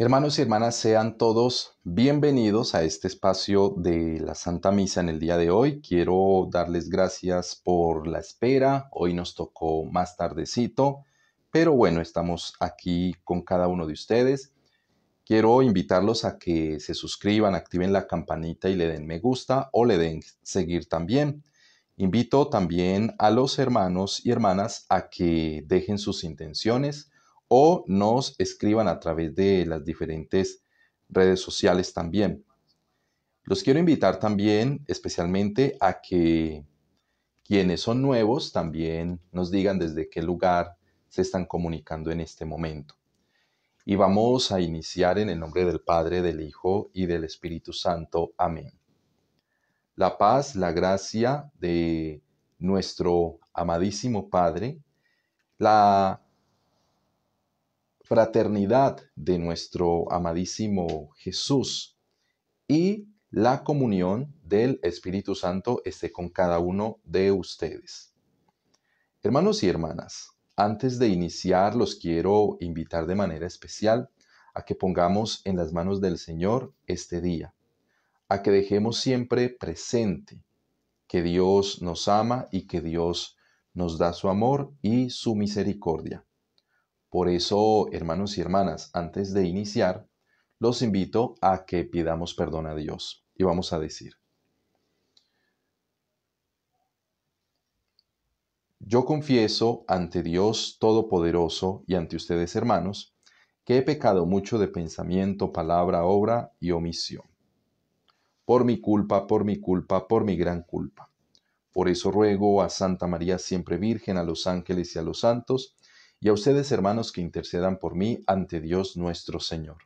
Hermanos y hermanas, sean todos bienvenidos a este espacio de la Santa Misa en el día de hoy. Quiero darles gracias por la espera. Hoy nos tocó más tardecito, pero bueno, estamos aquí con cada uno de ustedes. Quiero invitarlos a que se suscriban, activen la campanita y le den me gusta o le den seguir también. Invito también a los hermanos y hermanas a que dejen sus intenciones o nos escriban a través de las diferentes redes sociales también. Los quiero invitar también especialmente a que quienes son nuevos también nos digan desde qué lugar se están comunicando en este momento. Y vamos a iniciar en el nombre del Padre, del Hijo y del Espíritu Santo. Amén. La paz, la gracia de nuestro amadísimo Padre, la fraternidad de nuestro amadísimo Jesús y la comunión del Espíritu Santo esté con cada uno de ustedes. Hermanos y hermanas, antes de iniciar los quiero invitar de manera especial a que pongamos en las manos del Señor este día, a que dejemos siempre presente que Dios nos ama y que Dios nos da su amor y su misericordia. Por eso, hermanos y hermanas, antes de iniciar, los invito a que pidamos perdón a Dios. Y vamos a decir, yo confieso ante Dios Todopoderoso y ante ustedes, hermanos, que he pecado mucho de pensamiento, palabra, obra y omisión. Por mi culpa, por mi culpa, por mi gran culpa. Por eso ruego a Santa María siempre Virgen, a los ángeles y a los santos, y a ustedes hermanos que intercedan por mí ante Dios nuestro Señor.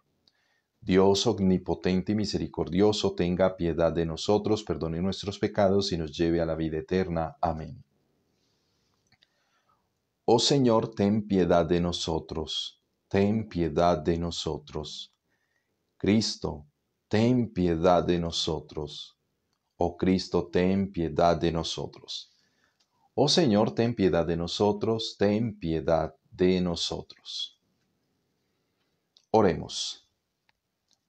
Dios omnipotente y misericordioso, tenga piedad de nosotros, perdone nuestros pecados y nos lleve a la vida eterna. Amén. Oh Señor, ten piedad de nosotros, ten piedad de nosotros. Cristo, ten piedad de nosotros. Oh Cristo, ten piedad de nosotros. Oh Señor, ten piedad de nosotros, ten piedad de nosotros. Oremos.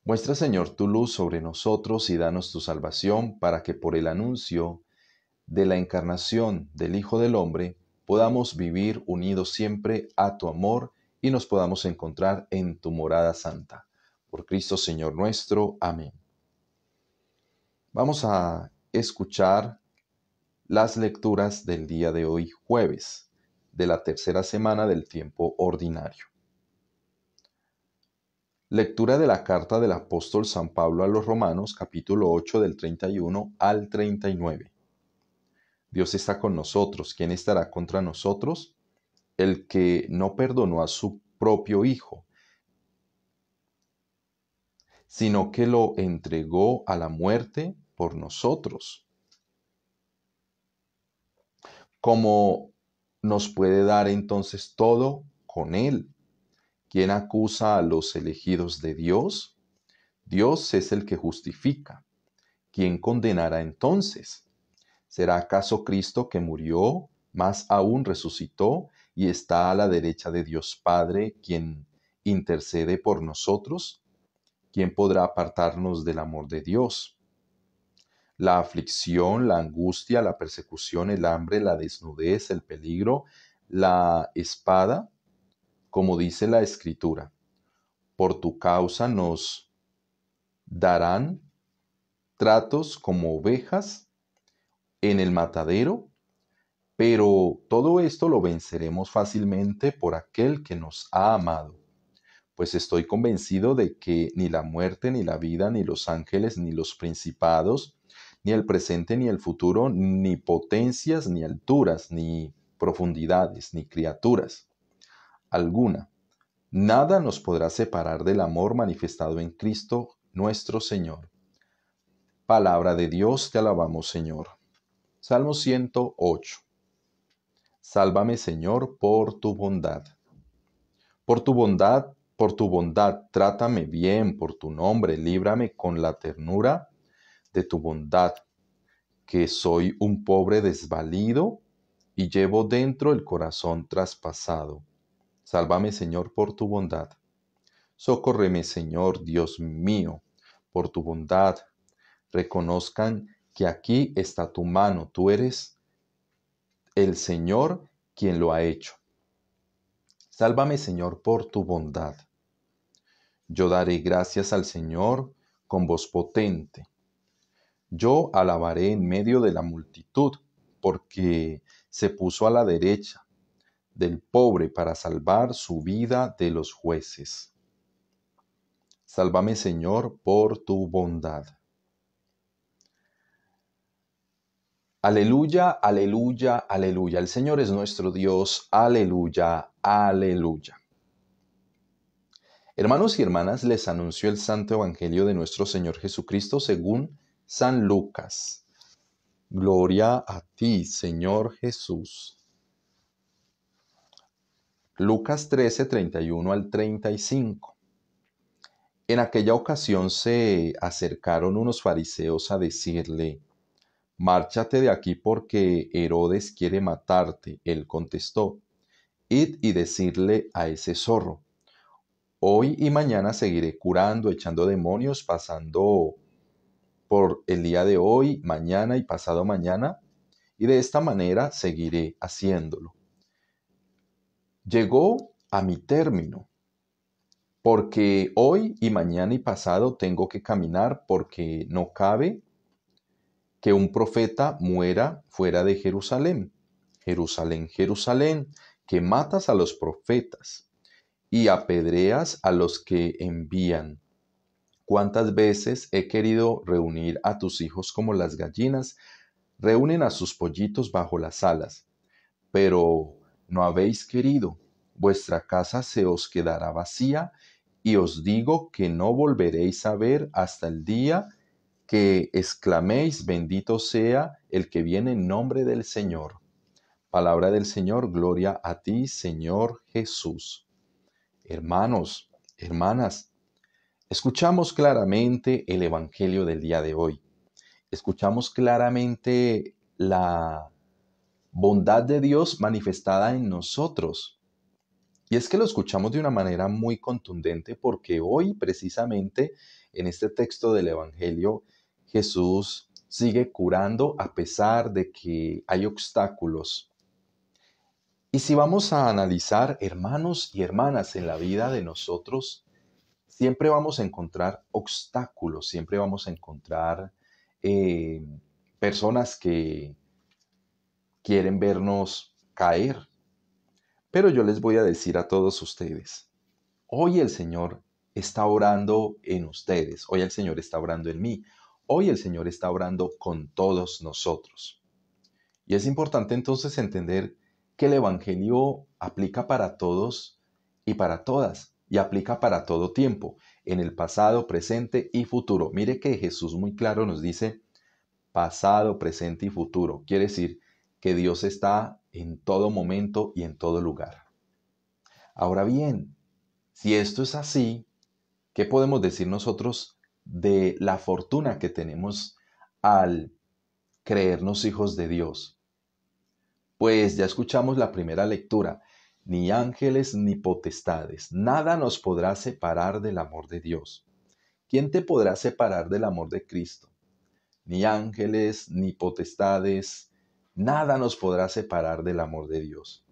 Muestra, Señor, tu luz sobre nosotros y danos tu salvación para que por el anuncio de la encarnación del Hijo del Hombre podamos vivir unidos siempre a tu amor y nos podamos encontrar en tu morada santa. Por Cristo Señor nuestro. Amén. Vamos a escuchar las lecturas del día de hoy, jueves de la tercera semana del tiempo ordinario. Lectura de la carta del apóstol San Pablo a los Romanos capítulo 8 del 31 al 39. Dios está con nosotros. ¿Quién estará contra nosotros? El que no perdonó a su propio Hijo, sino que lo entregó a la muerte por nosotros. Como nos puede dar entonces todo con Él. ¿Quién acusa a los elegidos de Dios? Dios es el que justifica. ¿Quién condenará entonces? ¿Será acaso Cristo que murió, más aún resucitó y está a la derecha de Dios Padre, quien intercede por nosotros? ¿Quién podrá apartarnos del amor de Dios? la aflicción, la angustia, la persecución, el hambre, la desnudez, el peligro, la espada, como dice la escritura. Por tu causa nos darán tratos como ovejas en el matadero, pero todo esto lo venceremos fácilmente por aquel que nos ha amado pues estoy convencido de que ni la muerte, ni la vida, ni los ángeles, ni los principados, ni el presente ni el futuro, ni potencias, ni alturas, ni profundidades, ni criaturas alguna. Nada nos podrá separar del amor manifestado en Cristo nuestro Señor. Palabra de Dios, te alabamos Señor. Salmo 108. Sálvame Señor por tu bondad. Por tu bondad, por tu bondad, trátame bien, por tu nombre, líbrame con la ternura de tu bondad, que soy un pobre desvalido y llevo dentro el corazón traspasado. Sálvame, Señor, por tu bondad. Socórreme, Señor, Dios mío, por tu bondad. Reconozcan que aquí está tu mano, tú eres el Señor quien lo ha hecho. Sálvame, Señor, por tu bondad. Yo daré gracias al Señor con voz potente yo alabaré en medio de la multitud, porque se puso a la derecha del pobre para salvar su vida de los jueces. Sálvame, Señor, por tu bondad. Aleluya, aleluya, aleluya. El Señor es nuestro Dios. Aleluya, aleluya. Hermanos y hermanas, les anunció el Santo Evangelio de nuestro Señor Jesucristo según San Lucas. Gloria a ti, Señor Jesús. Lucas 13, 31 al 35. En aquella ocasión se acercaron unos fariseos a decirle, Márchate de aquí porque Herodes quiere matarte. Él contestó, Id y decirle a ese zorro, Hoy y mañana seguiré curando, echando demonios, pasando por el día de hoy, mañana y pasado mañana, y de esta manera seguiré haciéndolo. Llegó a mi término, porque hoy y mañana y pasado tengo que caminar porque no cabe que un profeta muera fuera de Jerusalén. Jerusalén, Jerusalén, que matas a los profetas y apedreas a los que envían. ¿Cuántas veces he querido reunir a tus hijos como las gallinas reúnen a sus pollitos bajo las alas? Pero no habéis querido, vuestra casa se os quedará vacía, y os digo que no volveréis a ver hasta el día que exclaméis, bendito sea el que viene en nombre del Señor. Palabra del Señor, gloria a ti, Señor Jesús. Hermanos, hermanas, Escuchamos claramente el Evangelio del día de hoy. Escuchamos claramente la bondad de Dios manifestada en nosotros. Y es que lo escuchamos de una manera muy contundente porque hoy precisamente en este texto del Evangelio Jesús sigue curando a pesar de que hay obstáculos. Y si vamos a analizar, hermanos y hermanas, en la vida de nosotros, siempre vamos a encontrar obstáculos, siempre vamos a encontrar eh, personas que quieren vernos caer. Pero yo les voy a decir a todos ustedes, hoy el Señor está orando en ustedes, hoy el Señor está orando en mí, hoy el Señor está orando con todos nosotros. Y es importante entonces entender que el Evangelio aplica para todos y para todas, y aplica para todo tiempo, en el pasado, presente y futuro. Mire que Jesús muy claro nos dice pasado, presente y futuro. Quiere decir que Dios está en todo momento y en todo lugar. Ahora bien, si esto es así, ¿qué podemos decir nosotros de la fortuna que tenemos al creernos hijos de Dios? Pues ya escuchamos la primera lectura ni ángeles ni potestades, nada nos podrá separar del amor de Dios. ¿Quién te podrá separar del amor de Cristo? Ni ángeles, ni potestades, nada nos podrá separar del amor de Dios.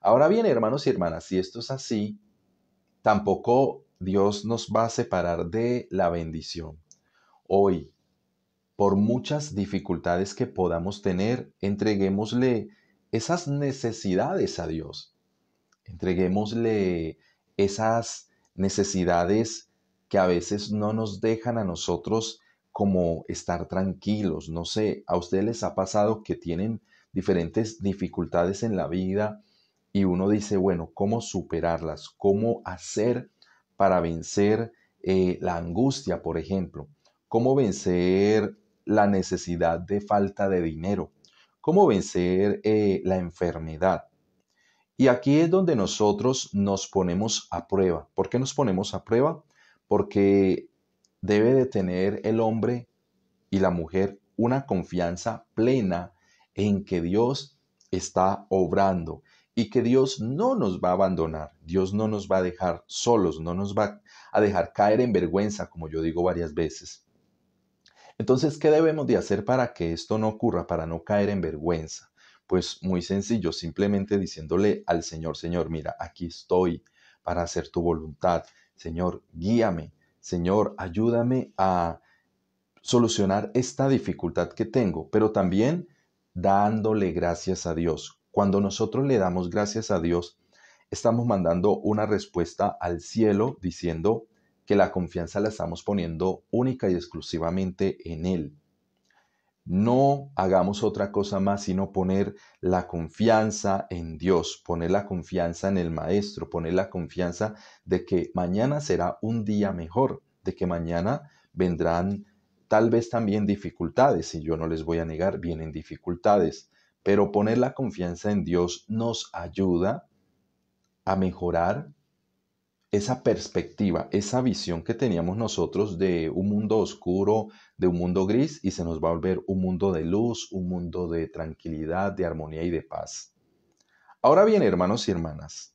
Ahora bien, hermanos y hermanas, si esto es así, tampoco Dios nos va a separar de la bendición. Hoy, por muchas dificultades que podamos tener, entreguémosle esas necesidades a Dios. Entreguémosle esas necesidades que a veces no nos dejan a nosotros como estar tranquilos. No sé, a ustedes les ha pasado que tienen diferentes dificultades en la vida y uno dice, bueno, ¿cómo superarlas? ¿Cómo hacer para vencer eh, la angustia, por ejemplo? ¿Cómo vencer la necesidad de falta de dinero? ¿Cómo vencer eh, la enfermedad? Y aquí es donde nosotros nos ponemos a prueba. ¿Por qué nos ponemos a prueba? Porque debe de tener el hombre y la mujer una confianza plena en que Dios está obrando y que Dios no nos va a abandonar, Dios no nos va a dejar solos, no nos va a dejar caer en vergüenza, como yo digo varias veces. Entonces, ¿qué debemos de hacer para que esto no ocurra, para no caer en vergüenza? Pues muy sencillo, simplemente diciéndole al Señor, Señor, mira, aquí estoy para hacer tu voluntad. Señor, guíame. Señor, ayúdame a solucionar esta dificultad que tengo, pero también dándole gracias a Dios. Cuando nosotros le damos gracias a Dios, estamos mandando una respuesta al cielo diciendo que la confianza la estamos poniendo única y exclusivamente en Él no hagamos otra cosa más sino poner la confianza en Dios, poner la confianza en el Maestro, poner la confianza de que mañana será un día mejor, de que mañana vendrán tal vez también dificultades, y yo no les voy a negar, vienen dificultades, pero poner la confianza en Dios nos ayuda a mejorar esa perspectiva, esa visión que teníamos nosotros de un mundo oscuro, de un mundo gris, y se nos va a volver un mundo de luz, un mundo de tranquilidad, de armonía y de paz. Ahora bien, hermanos y hermanas,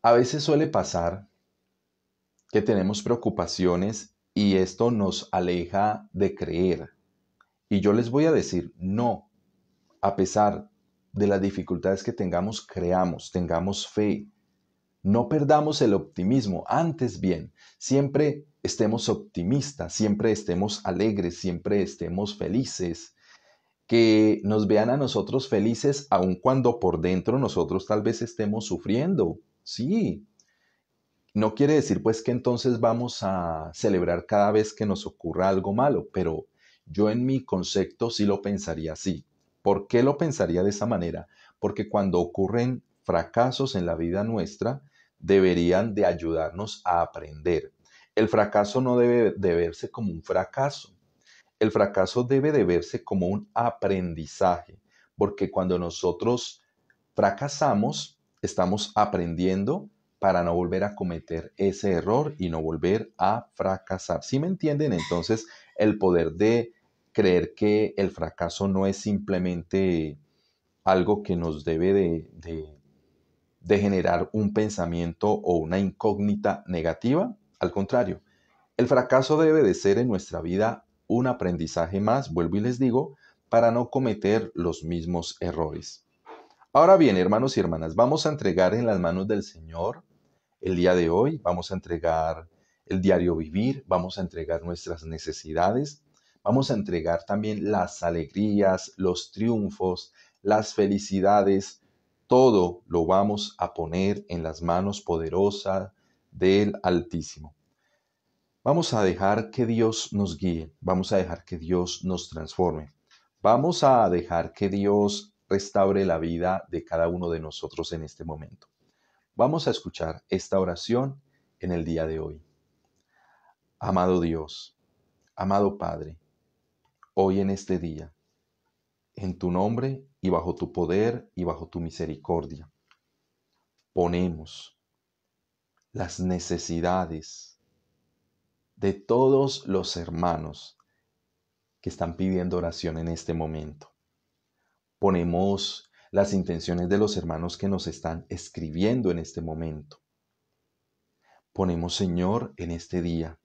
a veces suele pasar que tenemos preocupaciones y esto nos aleja de creer. Y yo les voy a decir, no, a pesar de las dificultades que tengamos, creamos, tengamos fe, no perdamos el optimismo, antes bien, siempre estemos optimistas, siempre estemos alegres, siempre estemos felices, que nos vean a nosotros felices aun cuando por dentro nosotros tal vez estemos sufriendo. Sí. No quiere decir pues que entonces vamos a celebrar cada vez que nos ocurra algo malo, pero yo en mi concepto sí lo pensaría así. ¿Por qué lo pensaría de esa manera? Porque cuando ocurren fracasos en la vida nuestra deberían de ayudarnos a aprender. El fracaso no debe de verse como un fracaso. El fracaso debe de verse como un aprendizaje, porque cuando nosotros fracasamos, estamos aprendiendo para no volver a cometer ese error y no volver a fracasar. ¿Sí me entienden? Entonces, el poder de creer que el fracaso no es simplemente algo que nos debe de, de, de generar un pensamiento o una incógnita negativa. Al contrario, el fracaso debe de ser en nuestra vida un aprendizaje más, vuelvo y les digo, para no cometer los mismos errores. Ahora bien, hermanos y hermanas, vamos a entregar en las manos del Señor el día de hoy, vamos a entregar el diario vivir, vamos a entregar nuestras necesidades, vamos a entregar también las alegrías, los triunfos, las felicidades, todo lo vamos a poner en las manos poderosas del Altísimo. Vamos a dejar que Dios nos guíe, vamos a dejar que Dios nos transforme, vamos a dejar que Dios restaure la vida de cada uno de nosotros en este momento. Vamos a escuchar esta oración en el día de hoy. Amado Dios, amado Padre, hoy en este día, en tu nombre y bajo tu poder y bajo tu misericordia. Ponemos las necesidades de todos los hermanos que están pidiendo oración en este momento. Ponemos las intenciones de los hermanos que nos están escribiendo en este momento. Ponemos, Señor, en este día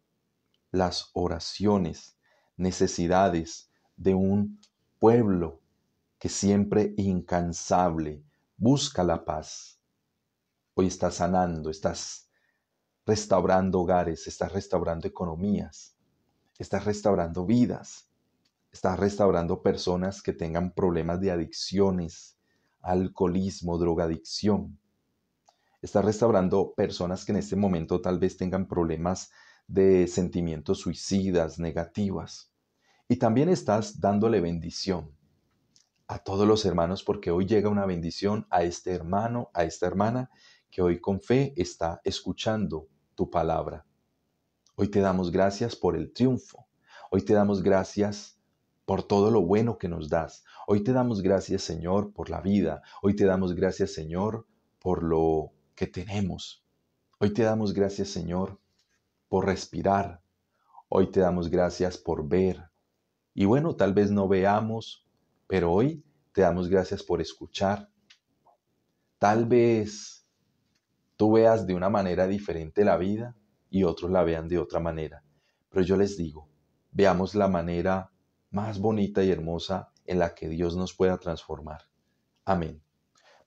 las oraciones, necesidades de un pueblo que siempre incansable busca la paz. Hoy estás sanando, estás restaurando hogares, estás restaurando economías, estás restaurando vidas, estás restaurando personas que tengan problemas de adicciones, alcoholismo, drogadicción. Estás restaurando personas que en este momento tal vez tengan problemas de sentimientos suicidas, negativas. Y también estás dándole bendición a todos los hermanos porque hoy llega una bendición a este hermano, a esta hermana que hoy con fe está escuchando tu palabra. Hoy te damos gracias por el triunfo. Hoy te damos gracias por todo lo bueno que nos das. Hoy te damos gracias, Señor, por la vida. Hoy te damos gracias, Señor, por lo que tenemos. Hoy te damos gracias, Señor, por respirar. Hoy te damos gracias por ver. Y bueno, tal vez no veamos pero hoy te damos gracias por escuchar. Tal vez tú veas de una manera diferente la vida y otros la vean de otra manera, pero yo les digo, veamos la manera más bonita y hermosa en la que Dios nos pueda transformar. Amén.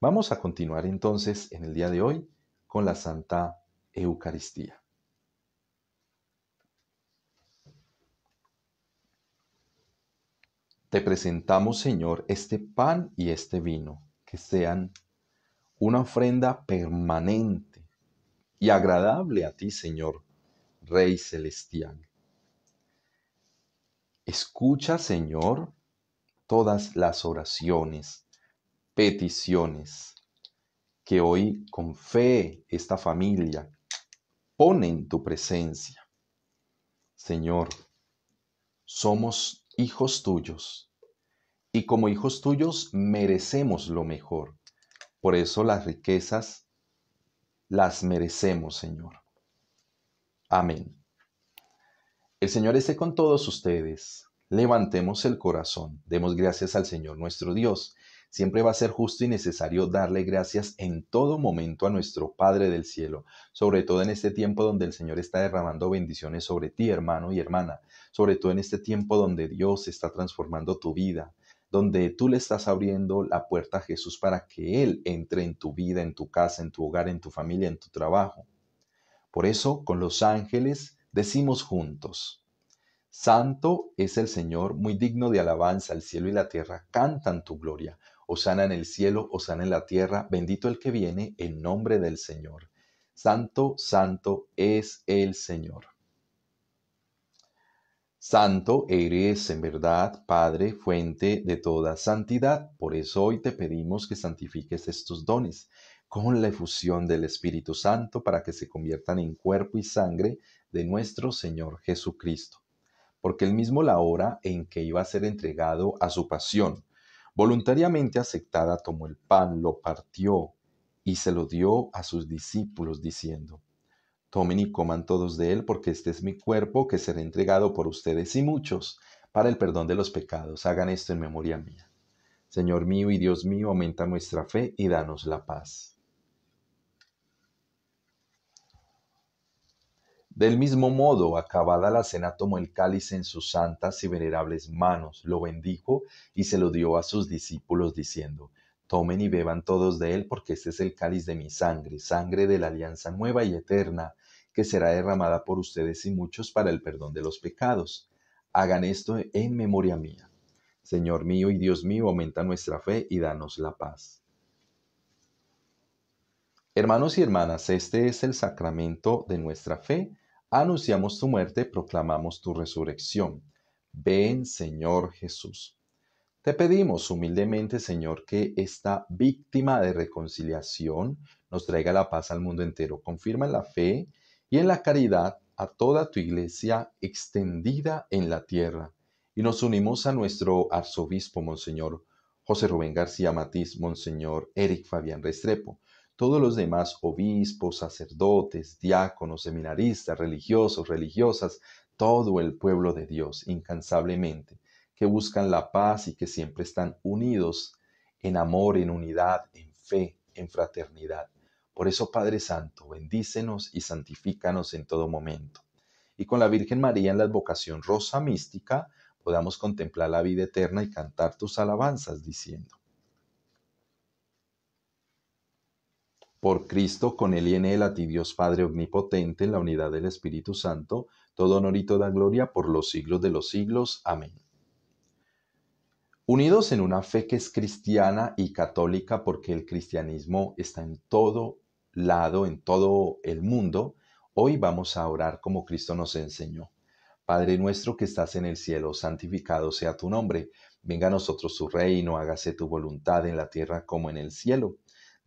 Vamos a continuar entonces en el día de hoy con la Santa Eucaristía. Te presentamos, Señor, este pan y este vino, que sean una ofrenda permanente y agradable a ti, Señor, Rey Celestial. Escucha, Señor, todas las oraciones, peticiones que hoy con fe esta familia pone en tu presencia. Señor, somos hijos tuyos. Y como hijos tuyos merecemos lo mejor. Por eso las riquezas las merecemos, Señor. Amén. El Señor esté con todos ustedes. Levantemos el corazón. Demos gracias al Señor nuestro Dios. Siempre va a ser justo y necesario darle gracias en todo momento a nuestro Padre del Cielo, sobre todo en este tiempo donde el Señor está derramando bendiciones sobre ti, hermano y hermana, sobre todo en este tiempo donde Dios está transformando tu vida, donde tú le estás abriendo la puerta a Jesús para que Él entre en tu vida, en tu casa, en tu hogar, en tu familia, en tu trabajo. Por eso, con los ángeles decimos juntos, Santo es el Señor, muy digno de alabanza, el cielo y la tierra cantan tu gloria. Osana en el cielo, Osana en la tierra, bendito el que viene en nombre del Señor. Santo, santo es el Señor. Santo eres en verdad, Padre, fuente de toda santidad. Por eso hoy te pedimos que santifiques estos dones con la efusión del Espíritu Santo para que se conviertan en cuerpo y sangre de nuestro Señor Jesucristo. Porque él mismo la hora en que iba a ser entregado a su pasión Voluntariamente aceptada tomó el pan, lo partió y se lo dio a sus discípulos diciendo, Tomen y coman todos de él porque este es mi cuerpo que será entregado por ustedes y muchos para el perdón de los pecados. Hagan esto en memoria mía. Señor mío y Dios mío, aumenta nuestra fe y danos la paz. Del mismo modo, acabada la cena, tomó el cáliz en sus santas y venerables manos, lo bendijo y se lo dio a sus discípulos, diciendo, Tomen y beban todos de él, porque este es el cáliz de mi sangre, sangre de la alianza nueva y eterna, que será derramada por ustedes y muchos para el perdón de los pecados. Hagan esto en memoria mía. Señor mío y Dios mío, aumenta nuestra fe y danos la paz. Hermanos y hermanas, este es el sacramento de nuestra fe Anunciamos tu muerte, proclamamos tu resurrección. Ven, Señor Jesús. Te pedimos humildemente, Señor, que esta víctima de reconciliación nos traiga la paz al mundo entero. Confirma en la fe y en la caridad a toda tu iglesia extendida en la tierra. Y nos unimos a nuestro arzobispo, Monseñor José Rubén García Matiz, Monseñor Eric Fabián Restrepo, todos los demás obispos, sacerdotes, diáconos, seminaristas, religiosos, religiosas, todo el pueblo de Dios incansablemente, que buscan la paz y que siempre están unidos en amor, en unidad, en fe, en fraternidad. Por eso, Padre Santo, bendícenos y santifícanos en todo momento. Y con la Virgen María en la advocación rosa mística, podamos contemplar la vida eterna y cantar tus alabanzas diciendo. Por Cristo, con Él y en Él, a ti Dios Padre Omnipotente, en la unidad del Espíritu Santo, todo honor y toda gloria por los siglos de los siglos. Amén. Unidos en una fe que es cristiana y católica, porque el cristianismo está en todo lado, en todo el mundo, hoy vamos a orar como Cristo nos enseñó. Padre nuestro que estás en el cielo, santificado sea tu nombre, venga a nosotros tu reino, hágase tu voluntad en la tierra como en el cielo.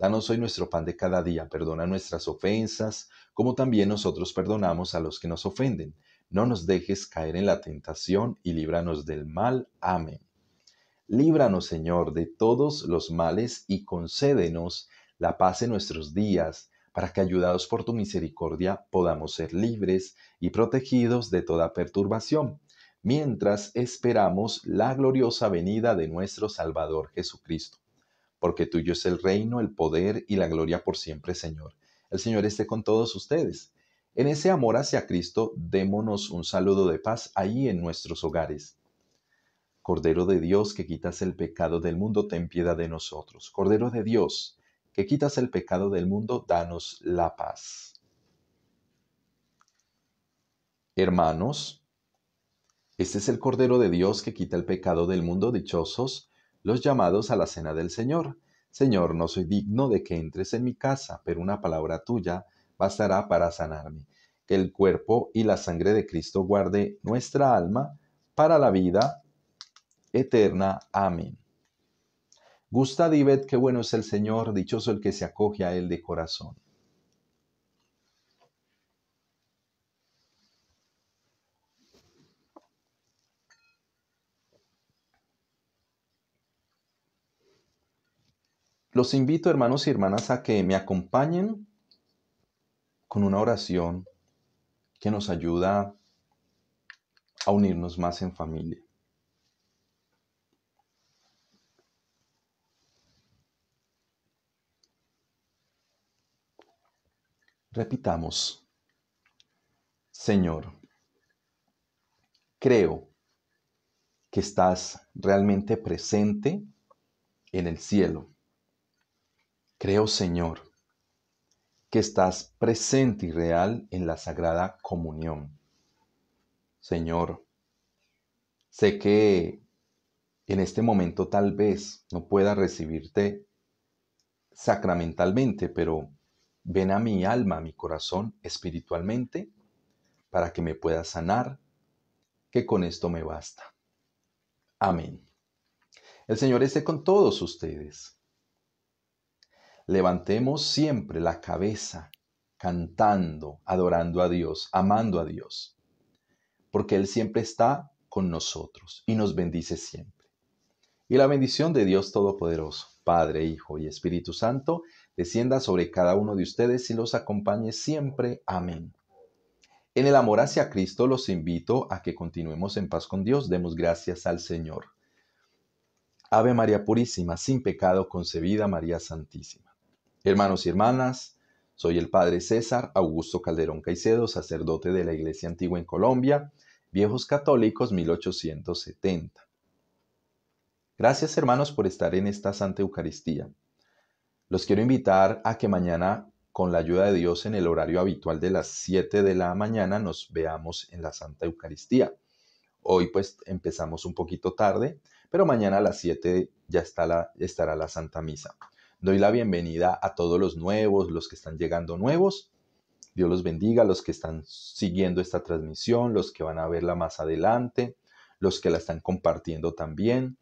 Danos hoy nuestro pan de cada día, perdona nuestras ofensas, como también nosotros perdonamos a los que nos ofenden. No nos dejes caer en la tentación y líbranos del mal. Amén. Líbranos, Señor, de todos los males y concédenos la paz en nuestros días, para que, ayudados por tu misericordia, podamos ser libres y protegidos de toda perturbación, mientras esperamos la gloriosa venida de nuestro Salvador Jesucristo porque tuyo es el reino, el poder y la gloria por siempre, Señor. El Señor esté con todos ustedes. En ese amor hacia Cristo, démonos un saludo de paz allí en nuestros hogares. Cordero de Dios, que quitas el pecado del mundo, ten piedad de nosotros. Cordero de Dios, que quitas el pecado del mundo, danos la paz. Hermanos, este es el Cordero de Dios que quita el pecado del mundo, dichosos los llamados a la cena del Señor. Señor, no soy digno de que entres en mi casa, pero una palabra tuya bastará para sanarme. Que el cuerpo y la sangre de Cristo guarde nuestra alma para la vida eterna. Amén. Gustad y ved qué bueno es el Señor, dichoso el que se acoge a él de corazón. Los invito, hermanos y hermanas, a que me acompañen con una oración que nos ayuda a unirnos más en familia. Repitamos, Señor, creo que estás realmente presente en el cielo Creo, Señor, que estás presente y real en la Sagrada Comunión. Señor, sé que en este momento tal vez no pueda recibirte sacramentalmente, pero ven a mi alma, a mi corazón espiritualmente, para que me pueda sanar, que con esto me basta. Amén. El Señor esté con todos ustedes Levantemos siempre la cabeza cantando, adorando a Dios, amando a Dios, porque Él siempre está con nosotros y nos bendice siempre. Y la bendición de Dios Todopoderoso, Padre, Hijo y Espíritu Santo, descienda sobre cada uno de ustedes y los acompañe siempre. Amén. En el amor hacia Cristo los invito a que continuemos en paz con Dios, demos gracias al Señor. Ave María Purísima, sin pecado concebida, María Santísima. Hermanos y hermanas, soy el Padre César Augusto Calderón Caicedo, sacerdote de la Iglesia Antigua en Colombia, Viejos Católicos 1870. Gracias hermanos por estar en esta Santa Eucaristía. Los quiero invitar a que mañana, con la ayuda de Dios, en el horario habitual de las 7 de la mañana, nos veamos en la Santa Eucaristía. Hoy pues empezamos un poquito tarde, pero mañana a las 7 ya está la, estará la Santa Misa. Doy la bienvenida a todos los nuevos, los que están llegando nuevos. Dios los bendiga, los que están siguiendo esta transmisión, los que van a verla más adelante, los que la están compartiendo también.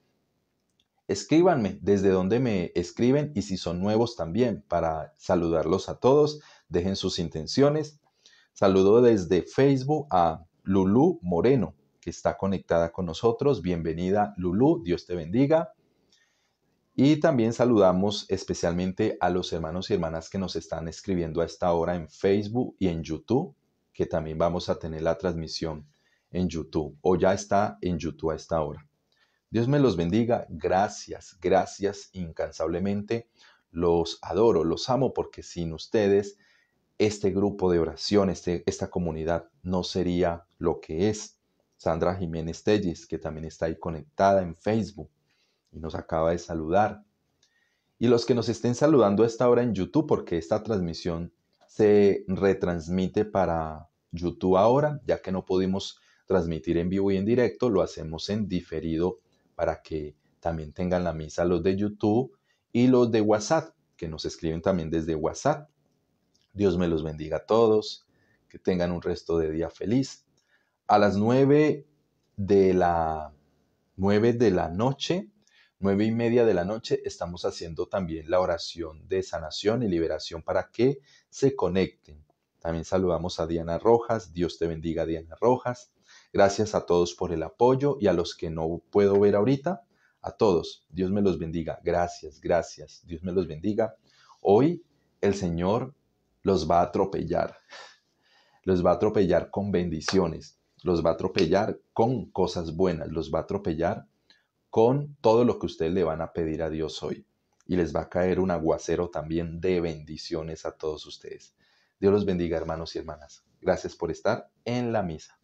Escríbanme desde donde me escriben y si son nuevos también para saludarlos a todos. Dejen sus intenciones. Saludo desde Facebook a Lulu Moreno, que está conectada con nosotros. Bienvenida, Lulu. Dios te bendiga. Y también saludamos especialmente a los hermanos y hermanas que nos están escribiendo a esta hora en Facebook y en YouTube, que también vamos a tener la transmisión en YouTube o ya está en YouTube a esta hora. Dios me los bendiga. Gracias, gracias incansablemente. Los adoro, los amo porque sin ustedes este grupo de oración, este, esta comunidad no sería lo que es. Sandra Jiménez Telles, que también está ahí conectada en Facebook y nos acaba de saludar. Y los que nos estén saludando a esta hora en YouTube, porque esta transmisión se retransmite para YouTube ahora, ya que no pudimos transmitir en vivo y en directo, lo hacemos en diferido para que también tengan la misa los de YouTube y los de WhatsApp, que nos escriben también desde WhatsApp. Dios me los bendiga a todos, que tengan un resto de día feliz. A las 9 de la 9 de la noche Nueve y media de la noche estamos haciendo también la oración de sanación y liberación para que se conecten. También saludamos a Diana Rojas. Dios te bendiga, Diana Rojas. Gracias a todos por el apoyo y a los que no puedo ver ahorita. A todos, Dios me los bendiga. Gracias, gracias. Dios me los bendiga. Hoy el Señor los va a atropellar. Los va a atropellar con bendiciones. Los va a atropellar con cosas buenas. Los va a atropellar con todo lo que ustedes le van a pedir a Dios hoy. Y les va a caer un aguacero también de bendiciones a todos ustedes. Dios los bendiga, hermanos y hermanas. Gracias por estar en la misa.